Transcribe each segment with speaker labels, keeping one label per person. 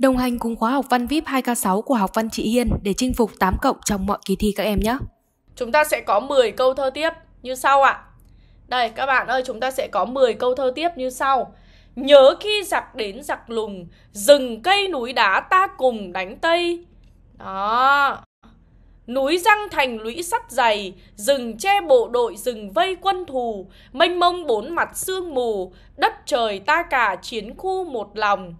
Speaker 1: Đồng hành cùng khóa học văn VIP 2K6 của học văn chị Hiên để chinh phục 8 cộng trong mọi kỳ thi các em nhé. Chúng ta sẽ có 10 câu thơ tiếp như sau ạ. À. Đây các bạn ơi, chúng ta sẽ có 10 câu thơ tiếp như sau. Nhớ khi giặc đến giặc lùng, rừng cây núi đá ta cùng đánh Tây. Đó. Núi răng thành lũy sắt dày, rừng che bộ đội rừng vây quân thù, mênh mông bốn mặt sương mù, đất trời ta cả chiến khu một lòng.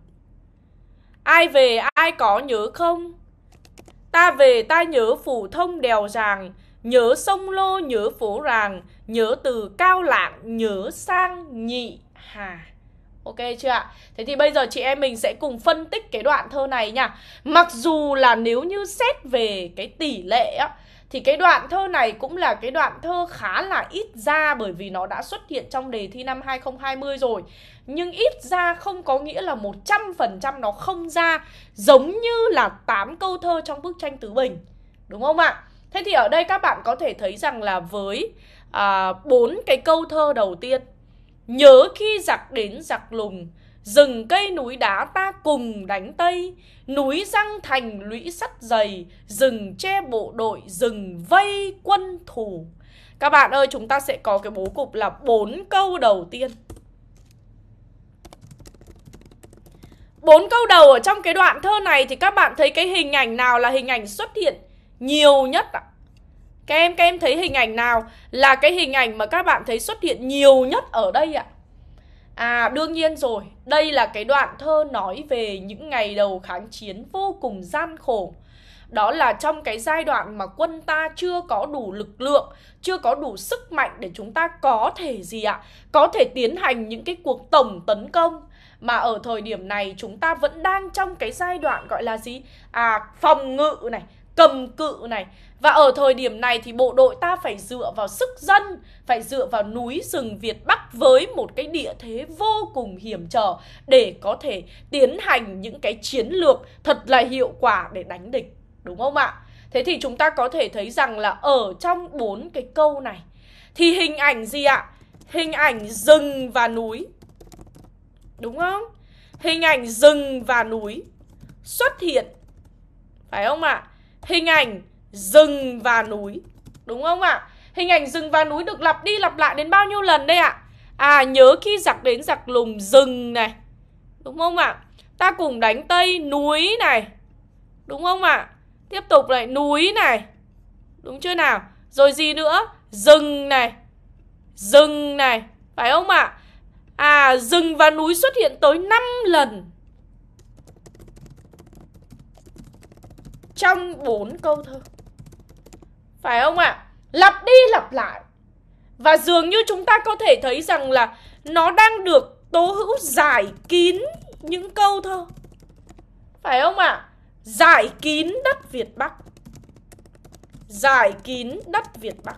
Speaker 1: Ai về ai có nhớ không? Ta về ta nhớ phủ thông đèo ràng, nhớ sông lô nhớ phố ràng, nhớ từ cao lạng nhớ sang nhị hà. Ok chưa ạ? Thế thì bây giờ chị em mình sẽ cùng phân tích cái đoạn thơ này nha. Mặc dù là nếu như xét về cái tỷ lệ á, thì cái đoạn thơ này cũng là cái đoạn thơ khá là ít ra bởi vì nó đã xuất hiện trong đề thi năm 2020 rồi. Nhưng ít ra không có nghĩa là 100% nó không ra giống như là 8 câu thơ trong bức tranh Tứ Bình. Đúng không ạ? Thế thì ở đây các bạn có thể thấy rằng là với à, bốn à, cái câu thơ đầu tiên Nhớ khi giặc đến giặc lùng Rừng cây núi đá ta cùng đánh Tây Núi răng thành lũy sắt dày Rừng che bộ đội Rừng vây quân thủ Các bạn ơi chúng ta sẽ có cái bố cục là bốn câu đầu tiên bốn câu đầu ở trong cái đoạn thơ này Thì các bạn thấy cái hình ảnh nào là hình ảnh xuất hiện nhiều nhất ạ? À? Các em, các em thấy hình ảnh nào là cái hình ảnh mà các bạn thấy xuất hiện nhiều nhất ở đây ạ? À? À đương nhiên rồi, đây là cái đoạn thơ nói về những ngày đầu kháng chiến vô cùng gian khổ đó là trong cái giai đoạn mà quân ta chưa có đủ lực lượng, chưa có đủ sức mạnh để chúng ta có thể gì ạ? Có thể tiến hành những cái cuộc tổng tấn công mà ở thời điểm này chúng ta vẫn đang trong cái giai đoạn gọi là gì? À phòng ngự này, cầm cự này và ở thời điểm này thì bộ đội ta phải dựa vào sức dân, phải dựa vào núi rừng Việt Bắc với một cái địa thế vô cùng hiểm trở để có thể tiến hành những cái chiến lược thật là hiệu quả để đánh địch, đúng không ạ? Thế thì chúng ta có thể thấy rằng là ở trong bốn cái câu này thì hình ảnh gì ạ? Hình ảnh rừng và núi. Đúng không? Hình ảnh rừng và núi xuất hiện. Phải không ạ? Hình ảnh rừng và núi đúng không ạ hình ảnh rừng và núi được lặp đi lặp lại đến bao nhiêu lần đây ạ à? nhớ khi giặc đến giặc lùng rừng này đúng không ạ ta cùng đánh tây núi này đúng không ạ tiếp tục lại núi này đúng chưa nào rồi gì nữa rừng này rừng này phải không ạ à? à rừng và núi xuất hiện tới 5 lần trong bốn câu thơ phải không ạ? À? Lặp đi lặp lại. Và dường như chúng ta có thể thấy rằng là nó đang được tố hữu giải kín những câu thơ. Phải không ạ? À? Giải kín đất Việt Bắc. Giải kín đất Việt Bắc.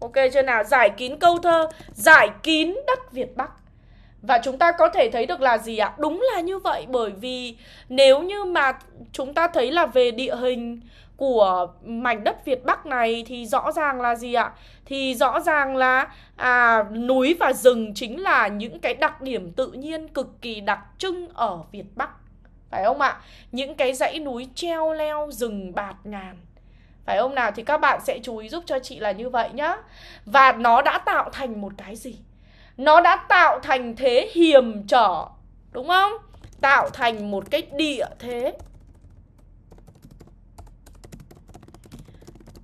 Speaker 1: Ok chưa nào? Giải kín câu thơ, giải kín đất Việt Bắc. Và chúng ta có thể thấy được là gì ạ? Đúng là như vậy bởi vì nếu như mà chúng ta thấy là về địa hình của mảnh đất Việt Bắc này thì rõ ràng là gì ạ? Thì rõ ràng là à, núi và rừng chính là những cái đặc điểm tự nhiên cực kỳ đặc trưng ở Việt Bắc. Phải không ạ? Những cái dãy núi treo leo rừng bạt ngàn. Phải không nào? Thì các bạn sẽ chú ý giúp cho chị là như vậy nhá. Và nó đã tạo thành một cái gì? nó đã tạo thành thế hiểm trở đúng không tạo thành một cái địa thế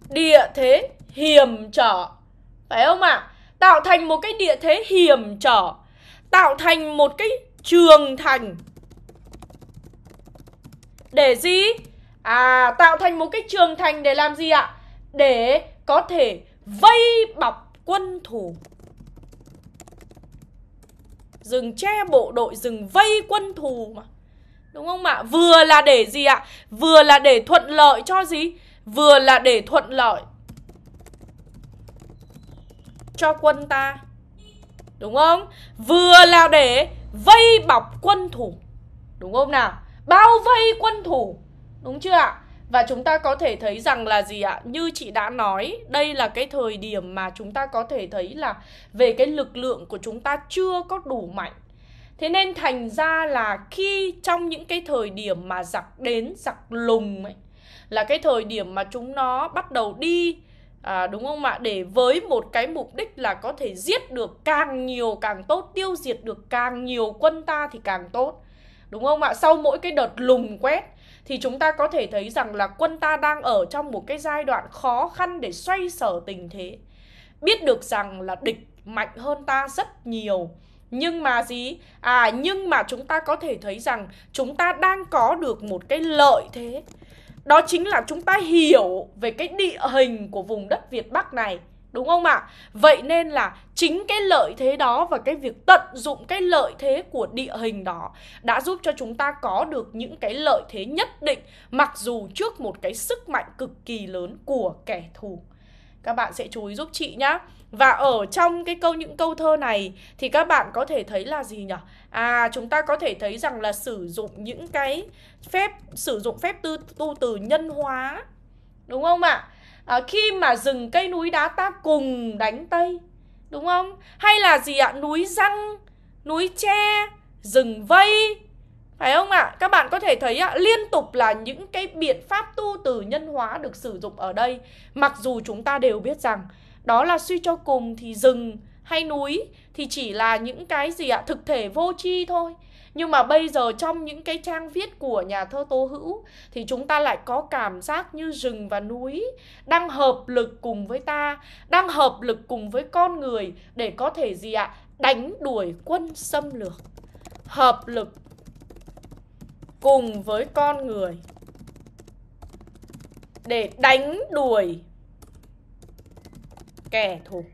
Speaker 1: địa thế hiểm trở phải không ạ à? tạo thành một cái địa thế hiểm trở tạo thành một cái trường thành để gì à tạo thành một cái trường thành để làm gì ạ à? để có thể vây bọc quân thủ rừng che bộ đội rừng vây quân thù mà đúng không ạ vừa là để gì ạ vừa là để thuận lợi cho gì vừa là để thuận lợi cho quân ta đúng không vừa là để vây bọc quân thủ đúng không nào bao vây quân thủ đúng chưa ạ và chúng ta có thể thấy rằng là gì ạ? Như chị đã nói, đây là cái thời điểm mà chúng ta có thể thấy là về cái lực lượng của chúng ta chưa có đủ mạnh. Thế nên thành ra là khi trong những cái thời điểm mà giặc đến, giặc lùng ấy, là cái thời điểm mà chúng nó bắt đầu đi à, đúng không ạ để với một cái mục đích là có thể giết được càng nhiều càng tốt tiêu diệt được càng nhiều quân ta thì càng tốt đúng không ạ sau mỗi cái đợt lùng quét thì chúng ta có thể thấy rằng là quân ta đang ở trong một cái giai đoạn khó khăn để xoay sở tình thế biết được rằng là địch mạnh hơn ta rất nhiều nhưng mà gì à nhưng mà chúng ta có thể thấy rằng chúng ta đang có được một cái lợi thế đó chính là chúng ta hiểu về cái địa hình của vùng đất việt bắc này đúng không ạ? À? Vậy nên là chính cái lợi thế đó và cái việc tận dụng cái lợi thế của địa hình đó đã giúp cho chúng ta có được những cái lợi thế nhất định mặc dù trước một cái sức mạnh cực kỳ lớn của kẻ thù. Các bạn sẽ chú ý giúp chị nhá. Và ở trong cái câu những câu thơ này thì các bạn có thể thấy là gì nhỉ? À chúng ta có thể thấy rằng là sử dụng những cái phép sử dụng phép tư tu từ nhân hóa đúng không ạ? À? à, khi mà rừng cây núi đá ta cùng đánh tây đúng không hay là gì ạ núi răng núi tre rừng vây phải không ạ các bạn có thể thấy ạ liên tục là những cái biện pháp tu từ nhân hóa được sử dụng ở đây mặc dù chúng ta đều biết rằng đó là suy cho cùng thì rừng hay núi thì chỉ là những cái gì ạ thực thể vô tri thôi nhưng mà bây giờ trong những cái trang viết của nhà thơ tô hữu thì chúng ta lại có cảm giác như rừng và núi đang hợp lực cùng với ta đang hợp lực cùng với con người để có thể gì ạ à? đánh đuổi quân xâm lược hợp lực cùng với con người để đánh đuổi kẻ thù.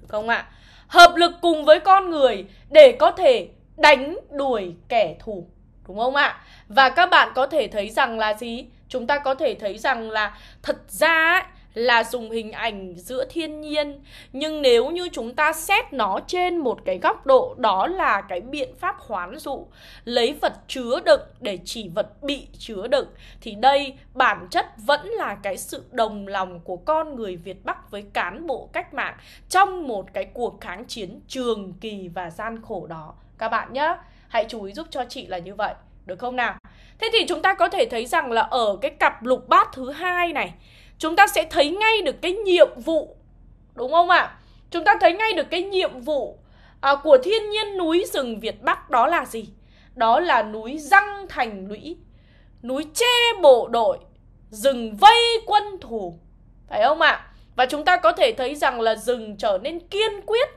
Speaker 1: Được không ạ? À? Hợp lực cùng với con người để có thể đánh đuổi kẻ thù đúng không ạ? Và các bạn có thể thấy rằng là gì? Chúng ta có thể thấy rằng là thật ra ấy, là dùng hình ảnh giữa thiên nhiên nhưng nếu như chúng ta xét nó trên một cái góc độ đó là cái biện pháp hoán dụ lấy vật chứa đựng để chỉ vật bị chứa đựng thì đây bản chất vẫn là cái sự đồng lòng của con người Việt Bắc với cán bộ cách mạng trong một cái cuộc kháng chiến trường kỳ và gian khổ đó các bạn nhé hãy chú ý giúp cho chị là như vậy được không nào thế thì chúng ta có thể thấy rằng là ở cái cặp lục bát thứ hai này chúng ta sẽ thấy ngay được cái nhiệm vụ đúng không ạ? Chúng ta thấy ngay được cái nhiệm vụ à, của thiên nhiên núi rừng Việt Bắc đó là gì? Đó là núi răng thành lũy, núi che bộ đội, rừng vây quân thù, Phải không ạ? Và chúng ta có thể thấy rằng là rừng trở nên kiên quyết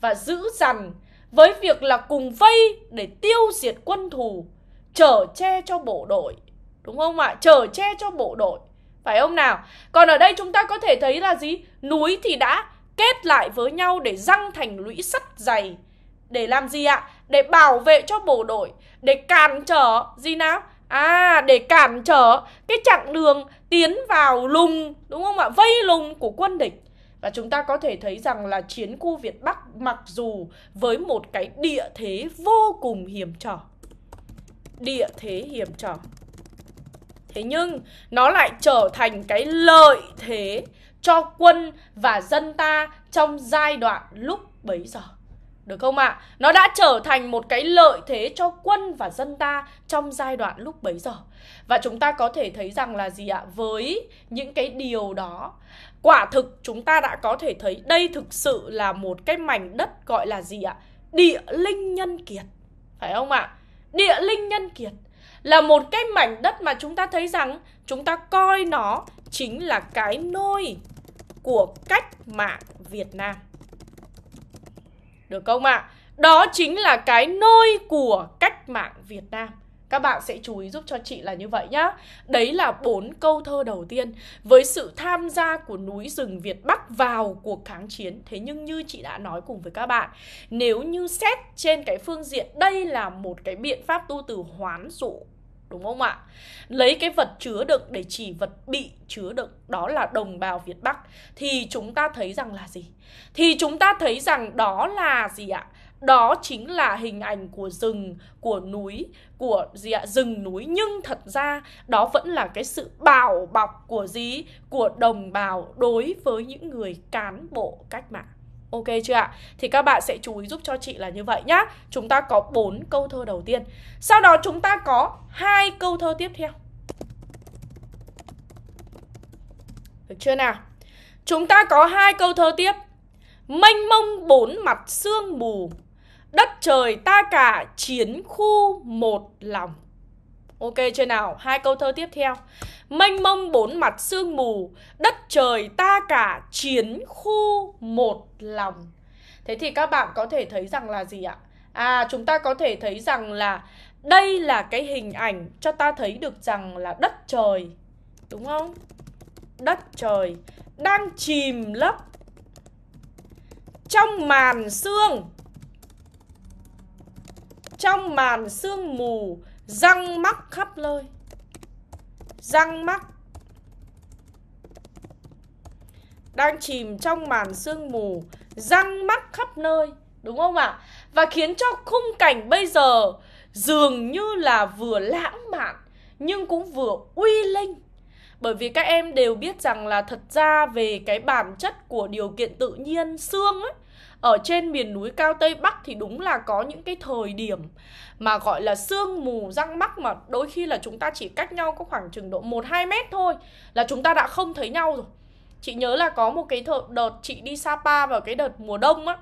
Speaker 1: và dữ dằn với việc là cùng vây để tiêu diệt quân thù, chở che cho bộ đội. Đúng không ạ? Chở che cho bộ đội. Phải không nào? Còn ở đây chúng ta có thể thấy là gì? Núi thì đã kết lại với nhau để răng thành lũy sắt dày. Để làm gì ạ? Để bảo vệ cho bộ đội, để cản trở gì nào? À, để cản trở cái chặng đường tiến vào lùng, đúng không ạ? Vây lùng của quân địch. Và chúng ta có thể thấy rằng là chiến khu Việt Bắc mặc dù với một cái địa thế vô cùng hiểm trở. Địa thế hiểm trở. Thế nhưng nó lại trở thành cái lợi thế cho quân và dân ta trong giai đoạn lúc bấy giờ. Được không ạ? À? Nó đã trở thành một cái lợi thế cho quân và dân ta trong giai đoạn lúc bấy giờ. Và chúng ta có thể thấy rằng là gì ạ? À? Với những cái điều đó, quả thực chúng ta đã có thể thấy đây thực sự là một cái mảnh đất gọi là gì ạ? À? Địa linh nhân kiệt. Phải không ạ? Địa linh nhân kiệt là một cái mảnh đất mà chúng ta thấy rằng chúng ta coi nó chính là cái nôi của cách mạng Việt Nam. Được không ạ? À? Đó chính là cái nôi của cách mạng Việt Nam các bạn sẽ chú ý giúp cho chị là như vậy nhá đấy là bốn câu thơ đầu tiên với sự tham gia của núi rừng việt bắc vào cuộc kháng chiến thế nhưng như chị đã nói cùng với các bạn nếu như xét trên cái phương diện đây là một cái biện pháp tu từ hoán dụ đúng không ạ? Lấy cái vật chứa đựng để chỉ vật bị chứa đựng đó là đồng bào Việt Bắc thì chúng ta thấy rằng là gì? Thì chúng ta thấy rằng đó là gì ạ? đó chính là hình ảnh của rừng của núi của gì ạ rừng núi nhưng thật ra đó vẫn là cái sự bảo bọc của gì của đồng bào đối với những người cán bộ cách mạng Ok chưa ạ? Thì các bạn sẽ chú ý giúp cho chị là như vậy nhá. Chúng ta có bốn câu thơ đầu tiên. Sau đó chúng ta có hai câu thơ tiếp theo. Được chưa nào? Chúng ta có hai câu thơ tiếp. Mênh mông bốn mặt sương mù Đất trời ta cả chiến khu một lòng Ok chưa nào? Hai câu thơ tiếp theo. Mênh mông bốn mặt sương mù, đất trời ta cả chiến khu một lòng. Thế thì các bạn có thể thấy rằng là gì ạ? À, chúng ta có thể thấy rằng là đây là cái hình ảnh cho ta thấy được rằng là đất trời, đúng không? Đất trời đang chìm lấp trong màn xương trong màn sương mù răng mắc khắp nơi răng mắc đang chìm trong màn sương mù răng mắc khắp nơi đúng không ạ và khiến cho khung cảnh bây giờ dường như là vừa lãng mạn nhưng cũng vừa uy linh bởi vì các em đều biết rằng là thật ra về cái bản chất của điều kiện tự nhiên xương ấy ở trên miền núi cao tây bắc thì đúng là có những cái thời điểm mà gọi là sương mù răng mắc mà đôi khi là chúng ta chỉ cách nhau có khoảng chừng độ 1 2 mét thôi là chúng ta đã không thấy nhau rồi. Chị nhớ là có một cái đợt chị đi Sapa vào cái đợt mùa đông á.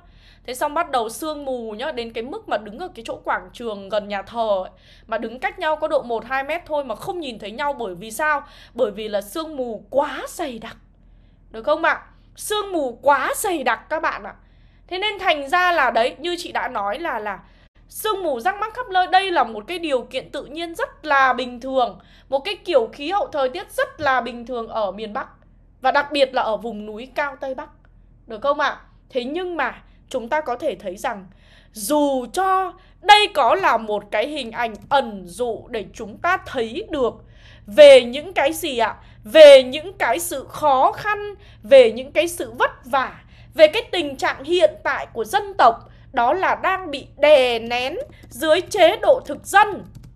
Speaker 1: Thế xong bắt đầu sương mù nhá Đến cái mức mà đứng ở cái chỗ quảng trường gần nhà thờ ấy, Mà đứng cách nhau có độ 1-2 mét thôi Mà không nhìn thấy nhau bởi vì sao Bởi vì là sương mù quá dày đặc Được không ạ? À? Sương mù quá dày đặc các bạn ạ à thế nên thành ra là đấy như chị đã nói là là sương mù rắc mắc khắp nơi đây là một cái điều kiện tự nhiên rất là bình thường một cái kiểu khí hậu thời tiết rất là bình thường ở miền bắc và đặc biệt là ở vùng núi cao tây bắc được không ạ à? thế nhưng mà chúng ta có thể thấy rằng dù cho đây có là một cái hình ảnh ẩn dụ để chúng ta thấy được về những cái gì ạ à? về những cái sự khó khăn về những cái sự vất vả về cái tình trạng hiện tại của dân tộc đó là đang bị đè nén dưới chế độ thực dân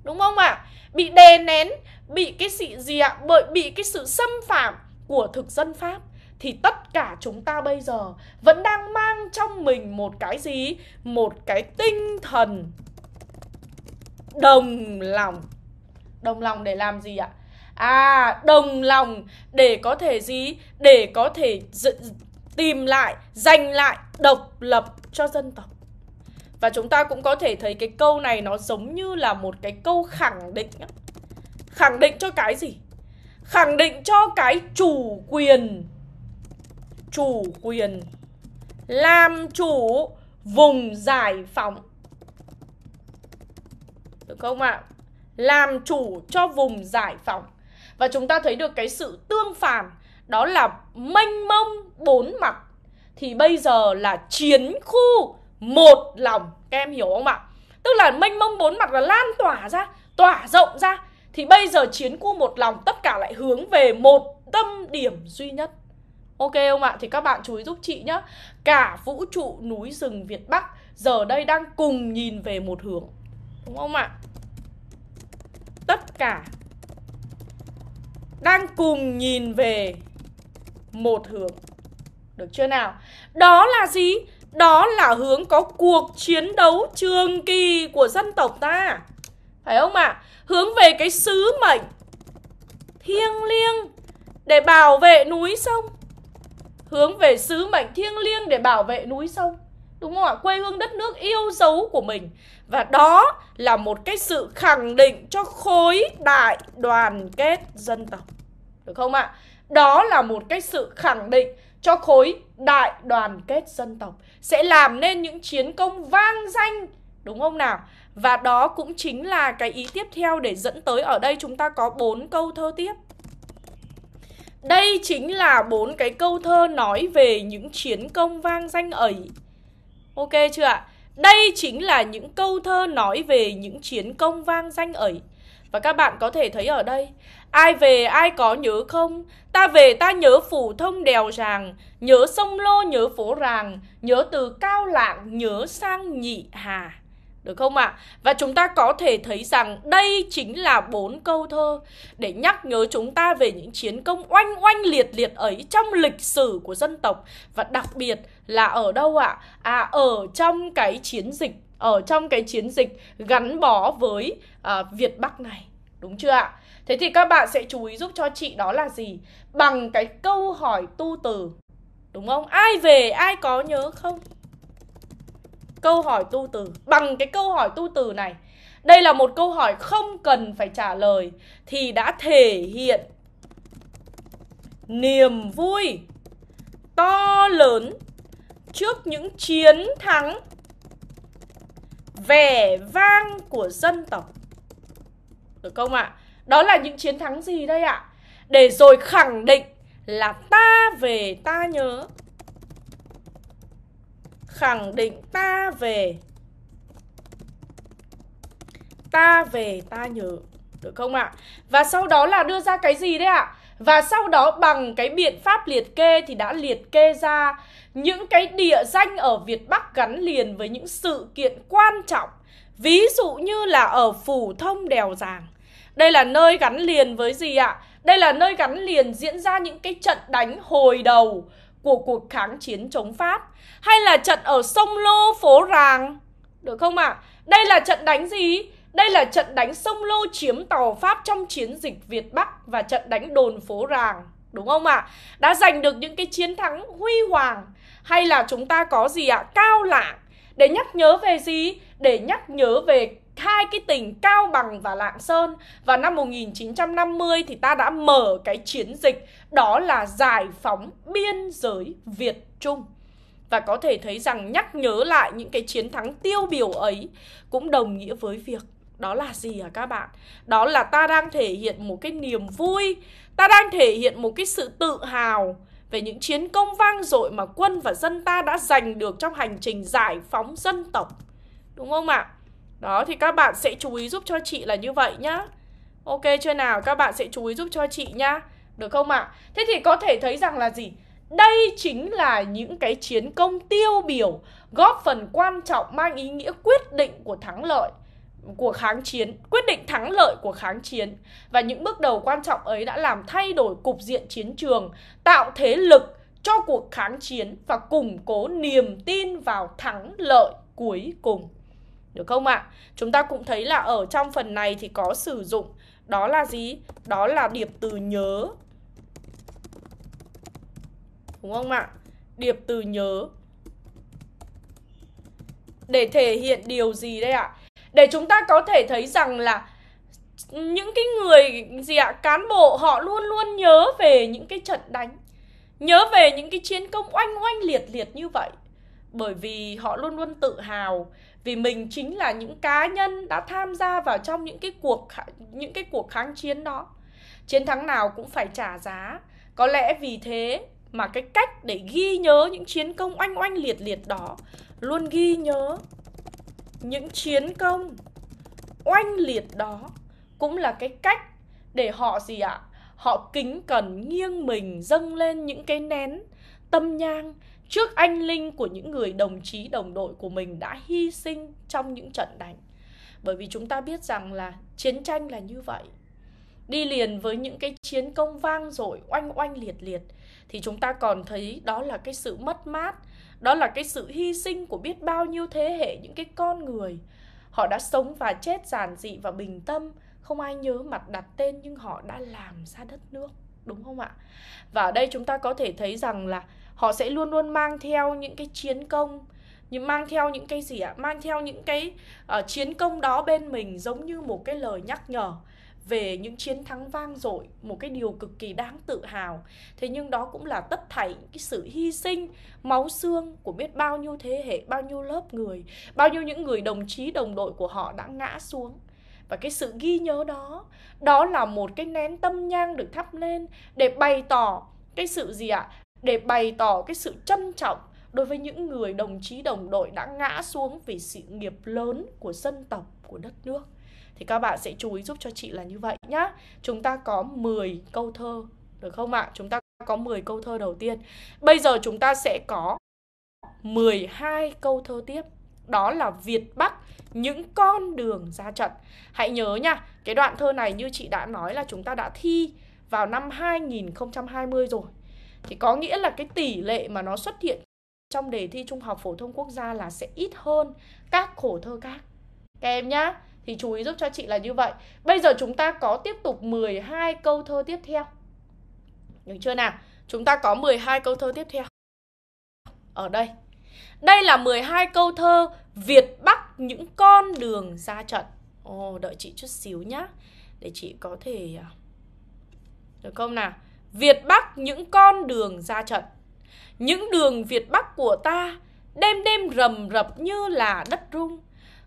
Speaker 1: đúng không ạ à? bị đè nén bị cái sự gì ạ à? bởi bị cái sự xâm phạm của thực dân pháp thì tất cả chúng ta bây giờ vẫn đang mang trong mình một cái gì một cái tinh thần đồng lòng đồng lòng để làm gì ạ à đồng lòng để có thể gì để có thể tìm lại, giành lại độc lập cho dân tộc. Và chúng ta cũng có thể thấy cái câu này nó giống như là một cái câu khẳng định. Khẳng định cho cái gì? Khẳng định cho cái chủ quyền. Chủ quyền. Làm chủ vùng giải phóng. Được không ạ? À? Làm chủ cho vùng giải phóng. Và chúng ta thấy được cái sự tương phản đó là mênh mông bốn mặt thì bây giờ là chiến khu một lòng các em hiểu không ạ tức là mênh mông bốn mặt là lan tỏa ra tỏa rộng ra thì bây giờ chiến khu một lòng tất cả lại hướng về một tâm điểm duy nhất Ok không ạ? Thì các bạn chú ý giúp chị nhé Cả vũ trụ núi rừng Việt Bắc Giờ đây đang cùng nhìn về một hướng Đúng không ạ? Tất cả Đang cùng nhìn về một hướng. Được chưa nào? Đó là gì? Đó là hướng có cuộc chiến đấu trường kỳ của dân tộc ta. Phải không ạ? À? Hướng về cái sứ mệnh thiêng liêng để bảo vệ núi sông. Hướng về sứ mệnh thiêng liêng để bảo vệ núi sông. Đúng không ạ? À? Quê hương đất nước yêu dấu của mình. Và đó là một cái sự khẳng định cho khối đại đoàn kết dân tộc. Được không ạ? À? đó là một cái sự khẳng định cho khối đại đoàn kết dân tộc sẽ làm nên những chiến công vang danh đúng không nào và đó cũng chính là cái ý tiếp theo để dẫn tới ở đây chúng ta có bốn câu thơ tiếp đây chính là bốn cái câu thơ nói về những chiến công vang danh ấy ok chưa ạ đây chính là những câu thơ nói về những chiến công vang danh ấy và các bạn có thể thấy ở đây Ai về ai có nhớ không? Ta về ta nhớ phủ thông đèo ràng, nhớ sông lô nhớ phố ràng, nhớ từ cao lạng nhớ sang nhị hà. Được không ạ? À? Và chúng ta có thể thấy rằng đây chính là bốn câu thơ để nhắc nhớ chúng ta về những chiến công oanh oanh liệt liệt ấy trong lịch sử của dân tộc và đặc biệt là ở đâu ạ? À? à ở trong cái chiến dịch, ở trong cái chiến dịch gắn bó với à, Việt Bắc này, đúng chưa ạ? À? Thế thì các bạn sẽ chú ý giúp cho chị đó là gì? Bằng cái câu hỏi tu từ Đúng không? Ai về ai có nhớ không? Câu hỏi tu từ Bằng cái câu hỏi tu từ này Đây là một câu hỏi không cần phải trả lời Thì đã thể hiện Niềm vui To lớn Trước những chiến thắng Vẻ vang của dân tộc Được không ạ? À? Đó là những chiến thắng gì đây ạ? Để rồi khẳng định là ta về ta nhớ Khẳng định ta về Ta về ta nhớ Được không ạ? Và sau đó là đưa ra cái gì đấy ạ? Và sau đó bằng cái biện pháp liệt kê thì đã liệt kê ra những cái địa danh ở Việt Bắc gắn liền với những sự kiện quan trọng. Ví dụ như là ở Phủ Thông Đèo Giàng đây là nơi gắn liền với gì ạ? Đây là nơi gắn liền diễn ra những cái trận đánh hồi đầu của cuộc kháng chiến chống Pháp Hay là trận ở sông Lô, phố Ràng Được không ạ? À? Đây là trận đánh gì? Đây là trận đánh sông Lô chiếm tàu Pháp trong chiến dịch Việt Bắc và trận đánh đồn phố Ràng Đúng không ạ? À? Đã giành được những cái chiến thắng huy hoàng Hay là chúng ta có gì ạ? À? Cao lạng Để nhắc nhớ về gì? Để nhắc nhớ về hai cái tỉnh Cao Bằng và Lạng Sơn và năm 1950 thì ta đã mở cái chiến dịch đó là giải phóng biên giới Việt Trung và có thể thấy rằng nhắc nhớ lại những cái chiến thắng tiêu biểu ấy cũng đồng nghĩa với việc đó là gì hả à các bạn? Đó là ta đang thể hiện một cái niềm vui, ta đang thể hiện một cái sự tự hào về những chiến công vang dội mà quân và dân ta đã giành được trong hành trình giải phóng dân tộc. Đúng không ạ? À? Đó thì các bạn sẽ chú ý giúp cho chị là như vậy nhá Ok chưa nào các bạn sẽ chú ý giúp cho chị nhá Được không ạ? À? Thế thì có thể thấy rằng là gì? Đây chính là những cái chiến công tiêu biểu góp phần quan trọng mang ý nghĩa quyết định của thắng lợi của kháng chiến, quyết định thắng lợi của kháng chiến và những bước đầu quan trọng ấy đã làm thay đổi cục diện chiến trường, tạo thế lực cho cuộc kháng chiến và củng cố niềm tin vào thắng lợi cuối cùng. Được không ạ? À? Chúng ta cũng thấy là ở trong phần này thì có sử dụng Đó là gì? Đó là điệp từ nhớ Đúng không ạ? À? Điệp từ nhớ Để thể hiện điều gì đây ạ? À? Để chúng ta có thể thấy rằng là những cái người gì ạ cán bộ họ luôn luôn nhớ về những cái trận đánh nhớ về những cái chiến công oanh oanh liệt liệt như vậy bởi vì họ luôn luôn tự hào vì mình chính là những cá nhân đã tham gia vào trong những cái cuộc những cái cuộc kháng chiến đó chiến thắng nào cũng phải trả giá có lẽ vì thế mà cái cách để ghi nhớ những chiến công oanh oanh liệt liệt đó luôn ghi nhớ những chiến công oanh liệt đó cũng là cái cách để họ gì ạ à? họ kính cẩn nghiêng mình dâng lên những cái nén tâm nhang trước anh linh của những người đồng chí đồng đội của mình đã hy sinh trong những trận đánh bởi vì chúng ta biết rằng là chiến tranh là như vậy đi liền với những cái chiến công vang dội oanh oanh liệt liệt thì chúng ta còn thấy đó là cái sự mất mát đó là cái sự hy sinh của biết bao nhiêu thế hệ những cái con người họ đã sống và chết giản dị và bình tâm không ai nhớ mặt đặt tên nhưng họ đã làm ra đất nước đúng không ạ và ở đây chúng ta có thể thấy rằng là họ sẽ luôn luôn mang theo những cái chiến công nhưng mang theo những cái gì ạ mang theo những cái uh, chiến công đó bên mình giống như một cái lời nhắc nhở về những chiến thắng vang dội một cái điều cực kỳ đáng tự hào thế nhưng đó cũng là tất thảy cái sự hy sinh máu xương của biết bao nhiêu thế hệ bao nhiêu lớp người bao nhiêu những người đồng chí đồng đội của họ đã ngã xuống và cái sự ghi nhớ đó đó là một cái nén tâm nhang được thắp lên để bày tỏ cái sự gì ạ để bày tỏ cái sự trân trọng đối với những người đồng chí đồng đội đã ngã xuống vì sự nghiệp lớn của dân tộc, của đất nước. Thì các bạn sẽ chú ý giúp cho chị là như vậy nhá. Chúng ta có 10 câu thơ, được không ạ? Chúng ta có 10 câu thơ đầu tiên. Bây giờ chúng ta sẽ có 12 câu thơ tiếp. Đó là Việt Bắc, những con đường ra trận. Hãy nhớ nha, cái đoạn thơ này như chị đã nói là chúng ta đã thi vào năm 2020 rồi thì có nghĩa là cái tỷ lệ mà nó xuất hiện trong đề thi trung học phổ thông quốc gia là sẽ ít hơn các khổ thơ khác. Các em nhá, thì chú ý giúp cho chị là như vậy. Bây giờ chúng ta có tiếp tục 12 câu thơ tiếp theo. Được chưa nào? Chúng ta có 12 câu thơ tiếp theo. Ở đây. Đây là 12 câu thơ Việt Bắc những con đường ra trận. Ồ, đợi chị chút xíu nhá. Để chị có thể... À, được không nào? Việt Bắc những con đường ra trận Những đường Việt Bắc của ta Đêm đêm rầm rập như là đất rung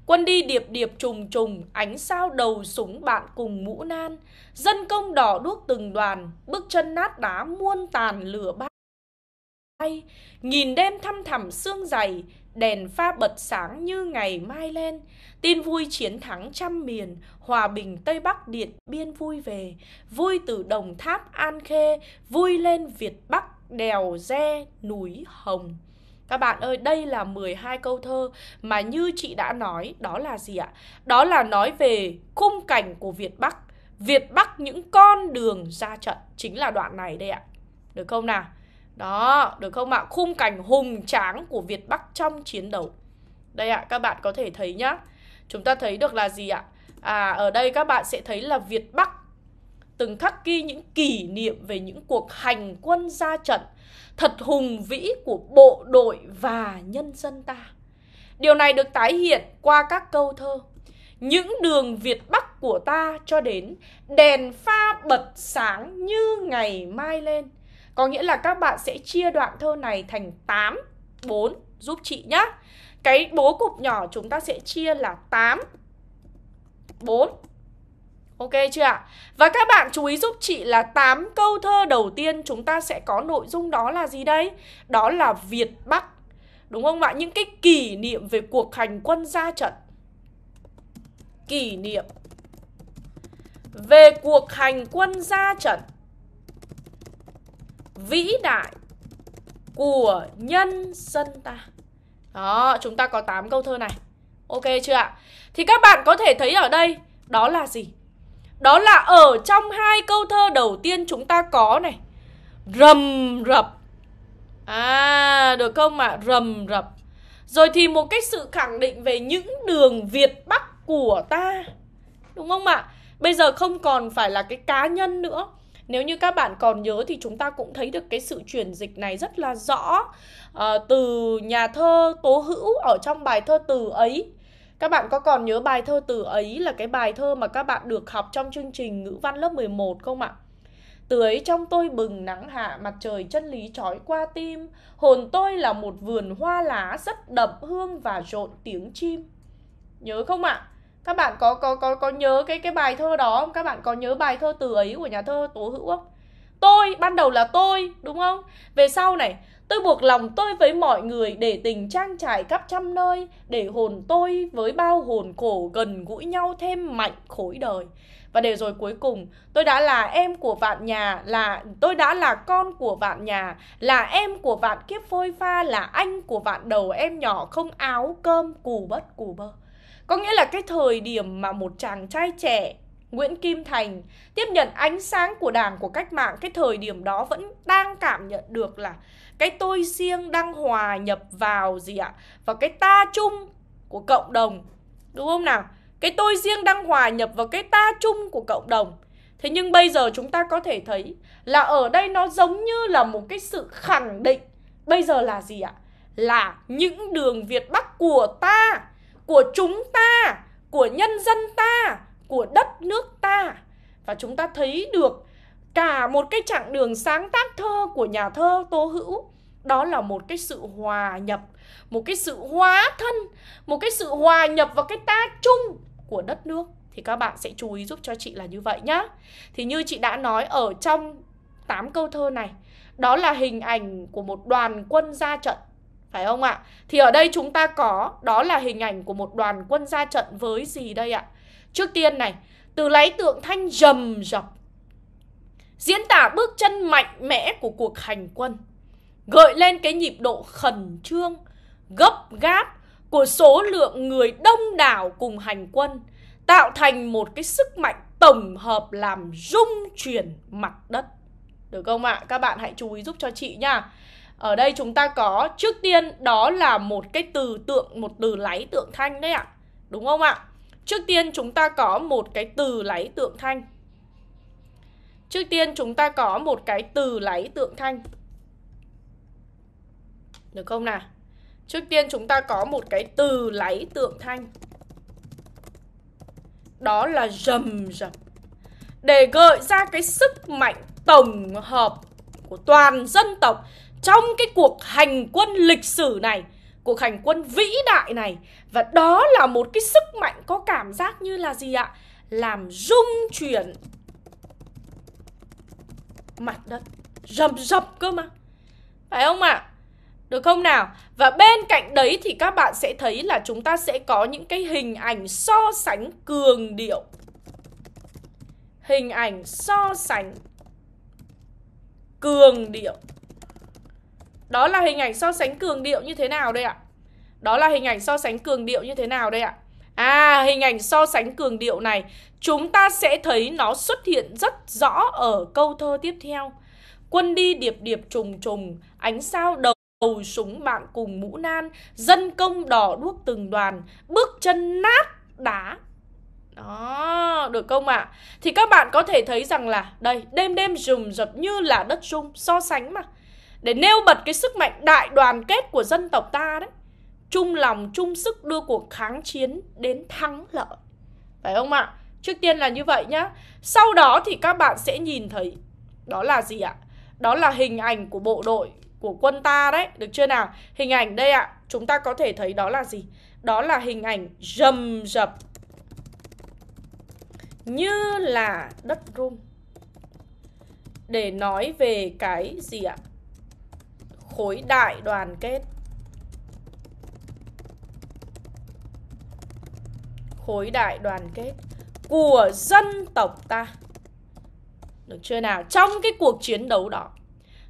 Speaker 1: Quân đi điệp điệp trùng trùng Ánh sao đầu súng bạn cùng mũ nan Dân công đỏ đuốc từng đoàn Bước chân nát đá muôn tàn lửa bay Nghìn đêm thăm thẳm xương dày đèn pha bật sáng như ngày mai lên tin vui chiến thắng trăm miền hòa bình tây bắc điện biên vui về vui từ đồng tháp an khê vui lên việt bắc đèo re núi hồng các bạn ơi, đây là 12 câu thơ mà như chị đã nói, đó là gì ạ? Đó là nói về khung cảnh của Việt Bắc. Việt Bắc những con đường ra trận, chính là đoạn này đây ạ. Được không nào? Đó, được không ạ? Khung cảnh hùng tráng của Việt Bắc trong chiến đấu Đây ạ, các bạn có thể thấy nhá Chúng ta thấy được là gì ạ? À, ở đây các bạn sẽ thấy là Việt Bắc từng khắc ghi những kỷ niệm về những cuộc hành quân ra trận thật hùng vĩ của bộ đội và nhân dân ta. Điều này được tái hiện qua các câu thơ. Những đường Việt Bắc của ta cho đến đèn pha bật sáng như ngày mai lên. Có nghĩa là các bạn sẽ chia đoạn thơ này thành 8, 4 giúp chị nhá. Cái bố cục nhỏ chúng ta sẽ chia là 8, 4 Ok chưa ạ? Và các bạn chú ý giúp chị là 8 câu thơ đầu tiên chúng ta sẽ có nội dung đó là gì đây? Đó là Việt Bắc Đúng không ạ? Những cái kỷ niệm về cuộc hành quân ra trận Kỷ niệm Về cuộc hành quân ra trận vĩ đại của nhân dân ta. Đó, chúng ta có 8 câu thơ này. Ok chưa ạ? Thì các bạn có thể thấy ở đây đó là gì? Đó là ở trong hai câu thơ đầu tiên chúng ta có này. Rầm rập. À, được không ạ? Rầm rập. Rồi thì một cái sự khẳng định về những đường Việt Bắc của ta. Đúng không ạ? Bây giờ không còn phải là cái cá nhân nữa nếu như các bạn còn nhớ thì chúng ta cũng thấy được cái sự chuyển dịch này rất là rõ à, từ nhà thơ Tố Hữu ở trong bài thơ từ ấy. Các bạn có còn nhớ bài thơ từ ấy là cái bài thơ mà các bạn được học trong chương trình ngữ văn lớp 11 không ạ? Từ ấy trong tôi bừng nắng hạ mặt trời chân lý trói qua tim Hồn tôi là một vườn hoa lá rất đậm hương và rộn tiếng chim Nhớ không ạ? À? các bạn có có có có nhớ cái cái bài thơ đó không các bạn có nhớ bài thơ từ ấy của nhà thơ tố hữu không tôi ban đầu là tôi đúng không về sau này tôi buộc lòng tôi với mọi người để tình trang trải khắp trăm nơi để hồn tôi với bao hồn cổ gần gũi nhau thêm mạnh khối đời và để rồi cuối cùng tôi đã là em của vạn nhà là tôi đã là con của vạn nhà là em của vạn kiếp phôi pha là anh của vạn đầu em nhỏ không áo cơm củ bất củ bơ có nghĩa là cái thời điểm mà một chàng trai trẻ Nguyễn Kim Thành tiếp nhận ánh sáng của Đảng của cách mạng cái thời điểm đó vẫn đang cảm nhận được là cái tôi riêng đang hòa nhập vào gì ạ? và cái ta chung của cộng đồng. Đúng không nào? Cái tôi riêng đang hòa nhập vào cái ta chung của cộng đồng. Thế nhưng bây giờ chúng ta có thể thấy là ở đây nó giống như là một cái sự khẳng định bây giờ là gì ạ? Là những đường Việt Bắc của ta của chúng ta của nhân dân ta của đất nước ta và chúng ta thấy được cả một cái chặng đường sáng tác thơ của nhà thơ tô hữu đó là một cái sự hòa nhập một cái sự hóa thân một cái sự hòa nhập vào cái ta chung của đất nước thì các bạn sẽ chú ý giúp cho chị là như vậy nhá thì như chị đã nói ở trong tám câu thơ này đó là hình ảnh của một đoàn quân ra trận phải không ạ? Thì ở đây chúng ta có đó là hình ảnh của một đoàn quân ra trận với gì đây ạ? Trước tiên này, từ lấy tượng thanh rầm rập diễn tả bước chân mạnh mẽ của cuộc hành quân, gợi lên cái nhịp độ khẩn trương, gấp gáp của số lượng người đông đảo cùng hành quân, tạo thành một cái sức mạnh tổng hợp làm rung chuyển mặt đất. Được không ạ? Các bạn hãy chú ý giúp cho chị nha ở đây chúng ta có trước tiên đó là một cái từ tượng một từ láy tượng thanh đấy ạ đúng không ạ trước tiên chúng ta có một cái từ láy tượng thanh trước tiên chúng ta có một cái từ láy tượng thanh được không nào trước tiên chúng ta có một cái từ láy tượng thanh đó là rầm rầm để gợi ra cái sức mạnh tổng hợp của toàn dân tộc trong cái cuộc hành quân lịch sử này cuộc hành quân vĩ đại này và đó là một cái sức mạnh có cảm giác như là gì ạ làm rung chuyển mặt đất rầm rập cơ mà phải không ạ à? được không nào và bên cạnh đấy thì các bạn sẽ thấy là chúng ta sẽ có những cái hình ảnh so sánh cường điệu hình ảnh so sánh cường điệu đó là hình ảnh so sánh cường điệu như thế nào đây ạ? Đó là hình ảnh so sánh cường điệu như thế nào đây ạ? À, hình ảnh so sánh cường điệu này Chúng ta sẽ thấy nó xuất hiện rất rõ ở câu thơ tiếp theo Quân đi điệp điệp trùng trùng Ánh sao đầu đầu súng bạn cùng mũ nan Dân công đỏ đuốc từng đoàn Bước chân nát đá đó, được không ạ? À? Thì các bạn có thể thấy rằng là Đây, đêm đêm rùm rập như là đất rung So sánh mà để nêu bật cái sức mạnh đại đoàn kết của dân tộc ta đấy chung lòng chung sức đưa cuộc kháng chiến đến thắng lợi phải không ạ trước tiên là như vậy nhá sau đó thì các bạn sẽ nhìn thấy đó là gì ạ đó là hình ảnh của bộ đội của quân ta đấy được chưa nào hình ảnh đây ạ chúng ta có thể thấy đó là gì đó là hình ảnh rầm rập như là đất rung để nói về cái gì ạ khối đại đoàn kết khối đại đoàn kết của dân tộc ta được chưa nào trong cái cuộc chiến đấu đó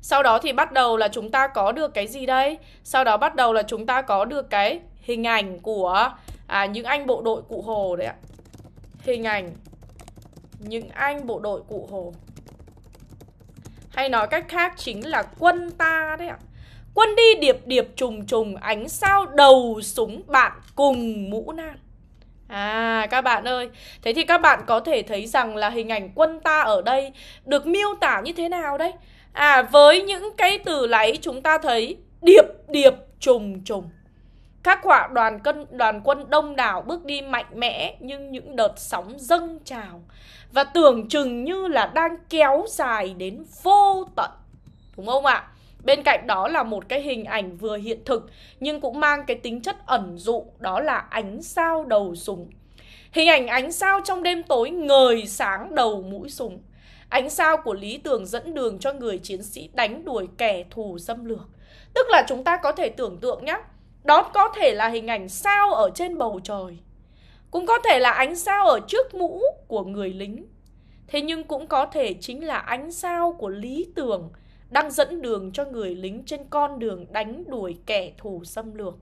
Speaker 1: sau đó thì bắt đầu là chúng ta có được cái gì đây sau đó bắt đầu là chúng ta có được cái hình ảnh của à, những anh bộ đội cụ hồ đấy ạ hình ảnh những anh bộ đội cụ hồ hay nói cách khác chính là quân ta đấy ạ Quân đi điệp điệp trùng trùng ánh sao đầu súng bạn cùng mũ nan À các bạn ơi, thế thì các bạn có thể thấy rằng là hình ảnh quân ta ở đây được miêu tả như thế nào đấy À với những cái từ lấy chúng ta thấy điệp điệp trùng trùng các họa đoàn cân đoàn quân đông đảo bước đi mạnh mẽ nhưng những đợt sóng dâng trào và tưởng chừng như là đang kéo dài đến vô tận đúng không ạ Bên cạnh đó là một cái hình ảnh vừa hiện thực nhưng cũng mang cái tính chất ẩn dụ đó là ánh sao đầu súng. Hình ảnh ánh sao trong đêm tối ngời sáng đầu mũi súng. Ánh sao của lý tưởng dẫn đường cho người chiến sĩ đánh đuổi kẻ thù xâm lược. Tức là chúng ta có thể tưởng tượng nhé, đó có thể là hình ảnh sao ở trên bầu trời. Cũng có thể là ánh sao ở trước mũ của người lính. Thế nhưng cũng có thể chính là ánh sao của lý tưởng đang dẫn đường cho người lính trên con đường đánh đuổi kẻ thù xâm lược.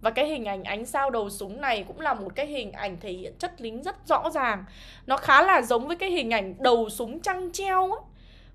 Speaker 1: Và cái hình ảnh ánh sao đầu súng này cũng là một cái hình ảnh thể hiện chất lính rất rõ ràng. Nó khá là giống với cái hình ảnh đầu súng trăng treo ấy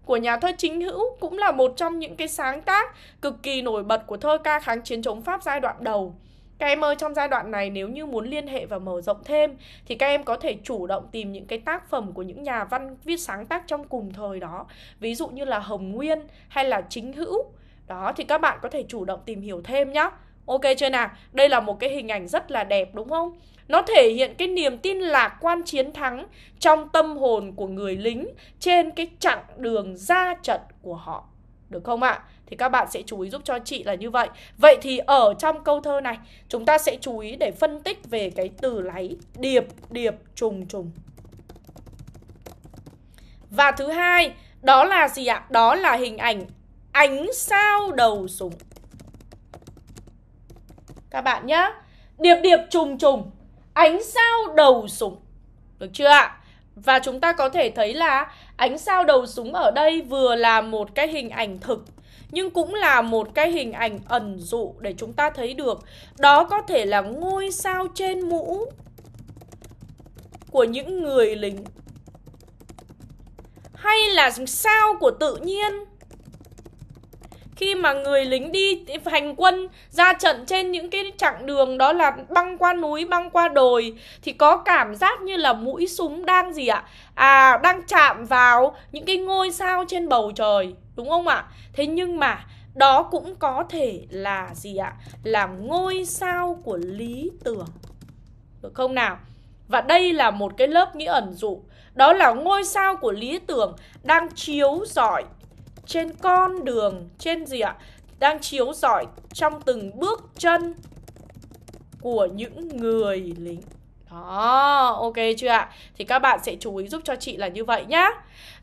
Speaker 1: của nhà thơ Chính Hữu cũng là một trong những cái sáng tác cực kỳ nổi bật của thơ ca kháng chiến chống Pháp giai đoạn đầu. Các em ơi, trong giai đoạn này nếu như muốn liên hệ và mở rộng thêm thì các em có thể chủ động tìm những cái tác phẩm của những nhà văn viết sáng tác trong cùng thời đó. Ví dụ như là Hồng Nguyên hay là Chính Hữu. Đó thì các bạn có thể chủ động tìm hiểu thêm nhá Ok chưa nào? Đây là một cái hình ảnh rất là đẹp đúng không? Nó thể hiện cái niềm tin lạc quan chiến thắng trong tâm hồn của người lính trên cái chặng đường ra trận của họ. Được không ạ? À? Thì các bạn sẽ chú ý giúp cho chị là như vậy Vậy thì ở trong câu thơ này Chúng ta sẽ chú ý để phân tích về cái từ láy Điệp, điệp, trùng, trùng Và thứ hai Đó là gì ạ? Đó là hình ảnh ánh sao đầu súng Các bạn nhé Điệp điệp trùng trùng Ánh sao đầu súng Được chưa ạ? Và chúng ta có thể thấy là ánh sao đầu súng ở đây vừa là một cái hình ảnh thực nhưng cũng là một cái hình ảnh ẩn dụ để chúng ta thấy được đó có thể là ngôi sao trên mũ của những người lính hay là sao của tự nhiên khi mà người lính đi hành quân ra trận trên những cái chặng đường đó là băng qua núi băng qua đồi thì có cảm giác như là mũi súng đang gì ạ à đang chạm vào những cái ngôi sao trên bầu trời đúng không ạ thế nhưng mà đó cũng có thể là gì ạ là ngôi sao của lý tưởng được không nào và đây là một cái lớp nghĩa ẩn dụ đó là ngôi sao của lý tưởng đang chiếu rọi trên con đường trên gì ạ đang chiếu rọi trong từng bước chân của những người lính đó, ok chưa ạ? Thì các bạn sẽ chú ý giúp cho chị là như vậy nhá.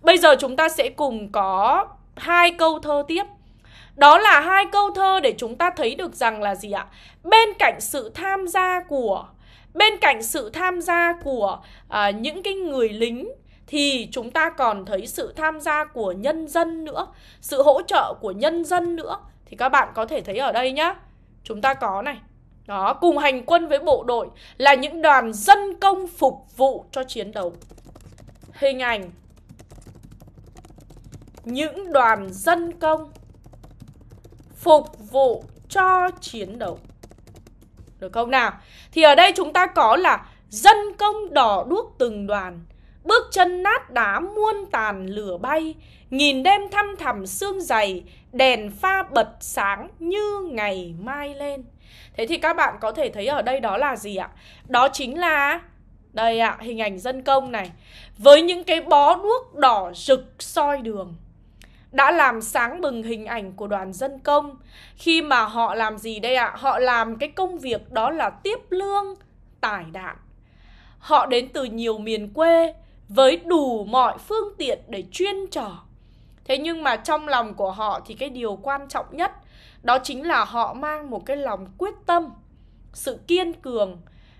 Speaker 1: Bây giờ chúng ta sẽ cùng có hai câu thơ tiếp. Đó là hai câu thơ để chúng ta thấy được rằng là gì ạ? Bên cạnh sự tham gia của bên cạnh sự tham gia của à, những cái người lính thì chúng ta còn thấy sự tham gia của nhân dân nữa, sự hỗ trợ của nhân dân nữa thì các bạn có thể thấy ở đây nhá. Chúng ta có này. Đó, cùng hành quân với bộ đội là những đoàn dân công phục vụ cho chiến đấu. Hình ảnh những đoàn dân công phục vụ cho chiến đấu. Được không nào? Thì ở đây chúng ta có là dân công đỏ đuốc từng đoàn Bước chân nát đá muôn tàn lửa bay Nhìn đêm thăm thẳm sương dày Đèn pha bật sáng như ngày mai lên Thế thì các bạn có thể thấy ở đây đó là gì ạ? Đó chính là đây ạ, hình ảnh dân công này Với những cái bó đuốc đỏ rực soi đường Đã làm sáng bừng hình ảnh của đoàn dân công Khi mà họ làm gì đây ạ? À? Họ làm cái công việc đó là tiếp lương, tải đạn Họ đến từ nhiều miền quê với đủ mọi phương tiện để chuyên trò. Thế nhưng mà trong lòng của họ thì cái điều quan trọng nhất đó chính là họ mang một cái lòng quyết tâm, sự kiên cường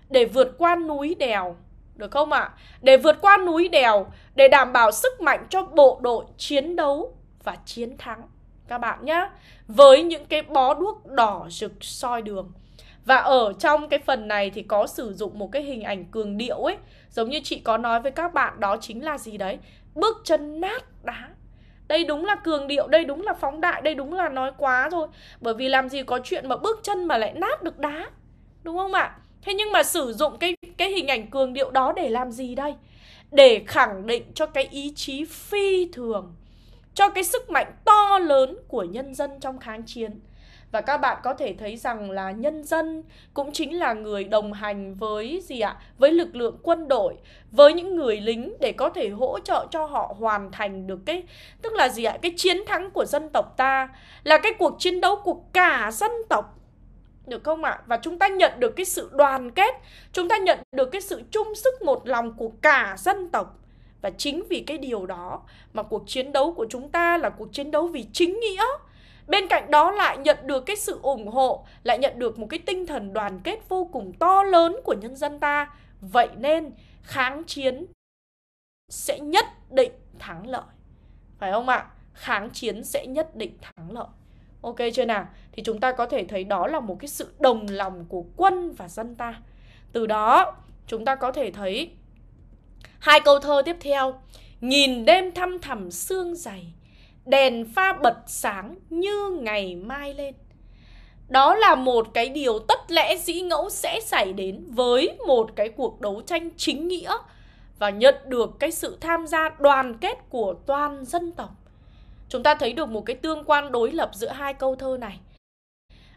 Speaker 1: để vượt qua núi đèo, được không ạ? À? Để vượt qua núi đèo để đảm bảo sức mạnh cho bộ đội chiến đấu và chiến thắng các bạn nhé với những cái bó đuốc đỏ rực soi đường và ở trong cái phần này thì có sử dụng một cái hình ảnh cường điệu ấy giống như chị có nói với các bạn đó chính là gì đấy bước chân nát đá đây đúng là cường điệu đây đúng là phóng đại đây đúng là nói quá rồi bởi vì làm gì có chuyện mà bước chân mà lại nát được đá đúng không ạ thế nhưng mà sử dụng cái cái hình ảnh cường điệu đó để làm gì đây để khẳng định cho cái ý chí phi thường cho cái sức mạnh to lớn của nhân dân trong kháng chiến và các bạn có thể thấy rằng là nhân dân cũng chính là người đồng hành với gì ạ với lực lượng quân đội với những người lính để có thể hỗ trợ cho họ hoàn thành được cái tức là gì ạ cái chiến thắng của dân tộc ta là cái cuộc chiến đấu của cả dân tộc được không ạ? À? Và chúng ta nhận được cái sự đoàn kết, chúng ta nhận được cái sự chung sức một lòng của cả dân tộc. Và chính vì cái điều đó mà cuộc chiến đấu của chúng ta là cuộc chiến đấu vì chính nghĩa, Bên cạnh đó lại nhận được cái sự ủng hộ, lại nhận được một cái tinh thần đoàn kết vô cùng to lớn của nhân dân ta. Vậy nên kháng chiến sẽ nhất định thắng lợi. Phải không ạ? Kháng chiến sẽ nhất định thắng lợi. Ok chưa nào? Thì chúng ta có thể thấy đó là một cái sự đồng lòng của quân và dân ta. Từ đó chúng ta có thể thấy hai câu thơ tiếp theo. nhìn đêm thăm thẳm sương dày, đèn pha bật sáng như ngày mai lên đó là một cái điều tất lẽ dĩ ngẫu sẽ xảy đến với một cái cuộc đấu tranh chính nghĩa và nhận được cái sự tham gia đoàn kết của toàn dân tộc chúng ta thấy được một cái tương quan đối lập giữa hai câu thơ này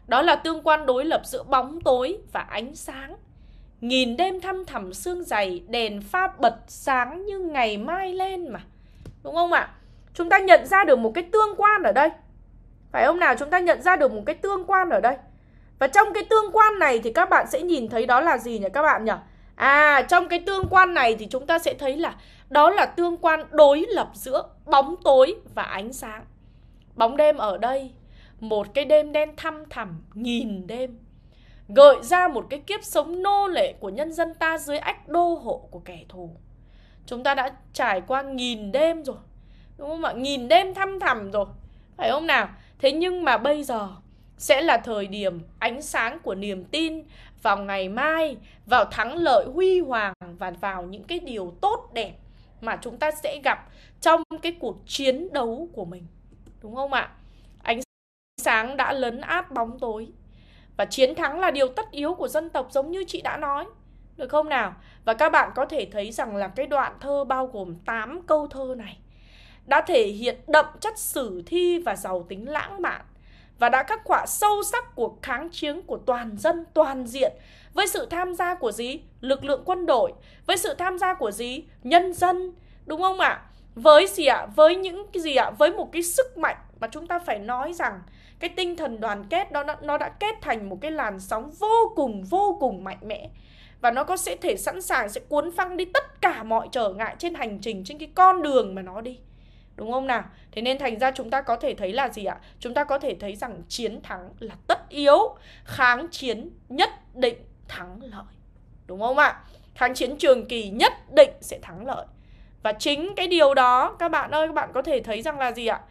Speaker 1: đó là tương quan đối lập giữa bóng tối và ánh sáng nghìn đêm thăm thẳm sương dày đèn pha bật sáng như ngày mai lên mà đúng không ạ chúng ta nhận ra được một cái tương quan ở đây phải không nào chúng ta nhận ra được một cái tương quan ở đây và trong cái tương quan này thì các bạn sẽ nhìn thấy đó là gì nhỉ các bạn nhỉ à trong cái tương quan này thì chúng ta sẽ thấy là đó là tương quan đối lập giữa bóng tối và ánh sáng bóng đêm ở đây một cái đêm đen thăm thẳm nghìn đêm gợi ra một cái kiếp sống nô lệ của nhân dân ta dưới ách đô hộ của kẻ thù chúng ta đã trải qua nghìn đêm rồi đúng không ạ nghìn đêm thăm thẳm rồi phải không nào thế nhưng mà bây giờ sẽ là thời điểm ánh sáng của niềm tin vào ngày mai vào thắng lợi huy hoàng và vào những cái điều tốt đẹp mà chúng ta sẽ gặp trong cái cuộc chiến đấu của mình đúng không ạ ánh sáng đã lấn át bóng tối và chiến thắng là điều tất yếu của dân tộc giống như chị đã nói được không nào và các bạn có thể thấy rằng là cái đoạn thơ bao gồm 8 câu thơ này đã thể hiện đậm chất sử thi và giàu tính lãng mạn và đã khắc họa sâu sắc cuộc kháng chiến của toàn dân toàn diện với sự tham gia của gì lực lượng quân đội với sự tham gia của gì nhân dân đúng không ạ với gì ạ với những cái gì ạ với một cái sức mạnh mà chúng ta phải nói rằng cái tinh thần đoàn kết đó nó, nó đã kết thành một cái làn sóng vô cùng vô cùng mạnh mẽ và nó có sẽ thể sẵn sàng sẽ cuốn phăng đi tất cả mọi trở ngại trên hành trình trên cái con đường mà nó đi đúng không nào? Thế nên thành ra chúng ta có thể thấy là gì ạ? Chúng ta có thể thấy rằng chiến thắng là tất yếu, kháng chiến nhất định thắng lợi. Đúng không ạ? Kháng chiến trường kỳ nhất định sẽ thắng lợi. Và chính cái điều đó các bạn ơi, các bạn có thể thấy rằng là gì ạ?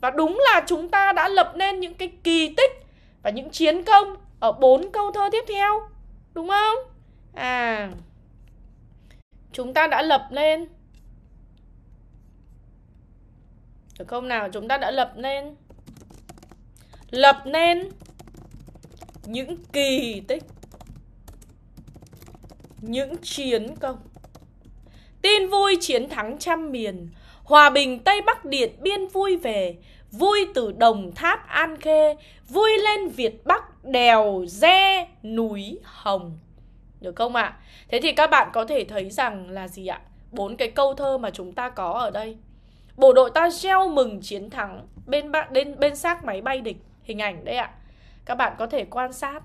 Speaker 1: Và đúng là chúng ta đã lập nên những cái kỳ tích và những chiến công ở bốn câu thơ tiếp theo. Đúng không? À Chúng ta đã lập nên Được không nào? Chúng ta đã lập nên Lập nên Những kỳ tích Những chiến công Tin vui chiến thắng trăm miền Hòa bình Tây Bắc Điện Biên vui về Vui từ Đồng Tháp An Khê Vui lên Việt Bắc Đèo Re Núi Hồng Được không ạ? À? Thế thì các bạn có thể thấy rằng là gì ạ? bốn cái câu thơ mà chúng ta có ở đây Bộ đội ta gieo mừng chiến thắng bên bạn bên bên xác máy bay địch, hình ảnh đấy ạ. Các bạn có thể quan sát.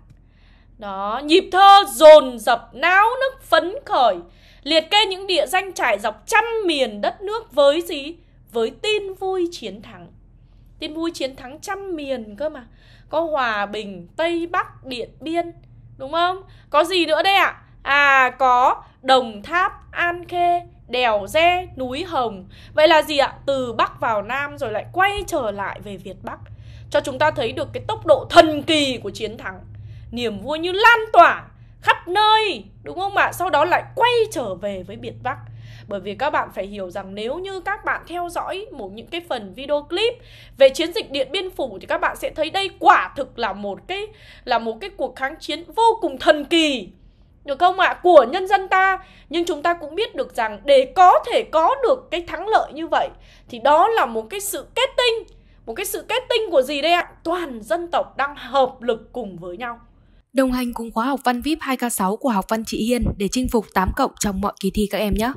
Speaker 1: Đó, nhịp thơ dồn dập náo nức phấn khởi, liệt kê những địa danh trải dọc trăm miền đất nước với gì? Với tin vui chiến thắng. Tin vui chiến thắng trăm miền cơ mà. Có Hòa Bình, Tây Bắc, Điện Biên, đúng không? Có gì nữa đây ạ? À? à có Đồng Tháp, An Khê, đèo re, núi hồng Vậy là gì ạ? Từ Bắc vào Nam rồi lại quay trở lại về Việt Bắc Cho chúng ta thấy được cái tốc độ thần kỳ của chiến thắng Niềm vui như lan tỏa khắp nơi Đúng không ạ? Sau đó lại quay trở về với Việt Bắc bởi vì các bạn phải hiểu rằng nếu như các bạn theo dõi một những cái phần video clip về chiến dịch Điện Biên Phủ thì các bạn sẽ thấy đây quả thực là một cái là một cái cuộc kháng chiến vô cùng thần kỳ được không ạ à? của nhân dân ta nhưng chúng ta cũng biết được rằng để có thể có được cái thắng lợi như vậy thì đó là một cái sự kết tinh một cái sự kết tinh của gì đây ạ à? toàn dân tộc đang hợp lực cùng với nhau Đồng hành cùng khóa học văn VIP 2K6 của học văn chị Hiên để chinh phục 8 cộng trong mọi kỳ thi các em nhé.